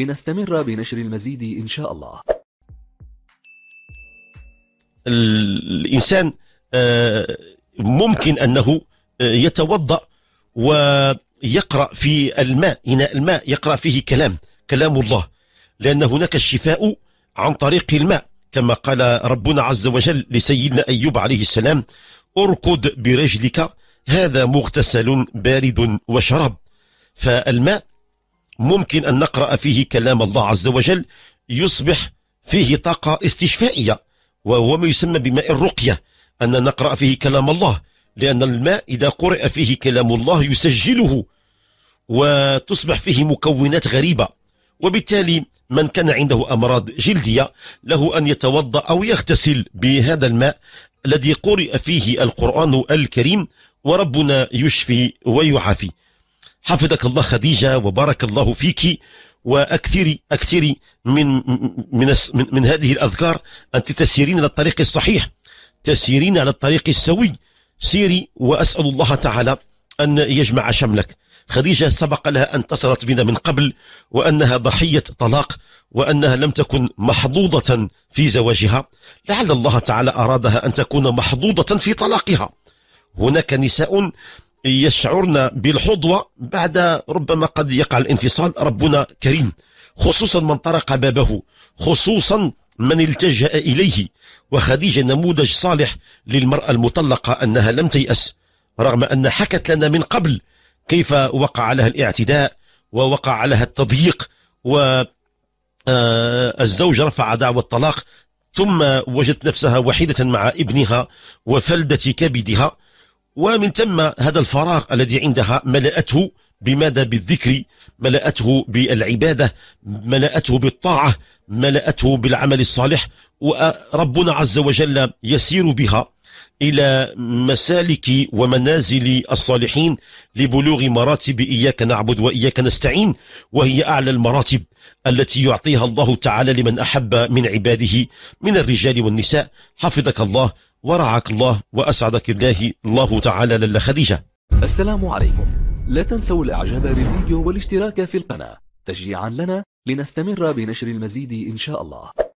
لنستمر بنشر المزيد إن شاء الله الإنسان آه، ممكن أنه آه، يتوضأ ويقرأ في الماء إناء الماء يقرأ فيه كلام كلام الله لأن هناك الشفاء عن طريق الماء كما قال ربنا عز وجل لسيدنا أيوب عليه السلام اركض برجلك هذا مغتسل بارد وشراب فالماء ممكن أن نقرأ فيه كلام الله عز وجل يصبح فيه طاقة استشفائية وهو ما يسمى بماء الرقية أن نقرأ فيه كلام الله لأن الماء إذا قرأ فيه كلام الله يسجله وتصبح فيه مكونات غريبة وبالتالي من كان عنده أمراض جلدية له أن يتوضأ أو يغتسل بهذا الماء الذي قرئ فيه القرآن الكريم وربنا يشفي ويعافي حفظك الله خديجة وبارك الله فيك واكثري اكثري من من من, من هذه الاذكار انت تسيرين على الطريق الصحيح تسيرين على الطريق السوي سيري واسال الله تعالى ان يجمع شملك خديجه سبق لها ان اتصلت بنا من قبل وانها ضحيه طلاق وانها لم تكن محظوظه في زواجها لعل الله تعالى ارادها ان تكون محظوظه في طلاقها هناك نساء يشعرن بالحظوة بعد ربما قد يقع الانفصال ربنا كريم خصوصا من طرق بابه خصوصا من التجأ إليه وخديجة نموذج صالح للمرأة المطلقة أنها لم تيأس رغم أن حكت لنا من قبل كيف وقع لها الاعتداء ووقع لها التضييق و آه، الزوج رفع دعوى الطلاق ثم وجدت نفسها وحيدة مع ابنها وفلدة كبدها ومن ثم هذا الفراغ الذي عندها ملأته بماذا بالذكر ملأته بالعبادة ملأته بالطاعة ملأته بالعمل الصالح وربنا عز وجل يسير بها إلى مسالك ومنازل الصالحين لبلوغ مراتب إياك نعبد وإياك نستعين وهي أعلى المراتب التي يعطيها الله تعالى لمن أحب من عباده من الرجال والنساء حفظك الله ورعاك الله وأسعدك الله الله تعالى للا خديجة السلام عليكم لا تنسوا الإعجاب بالفيديو والاشتراك في القناة تشجيعا لنا لنستمر بنشر المزيد إن شاء الله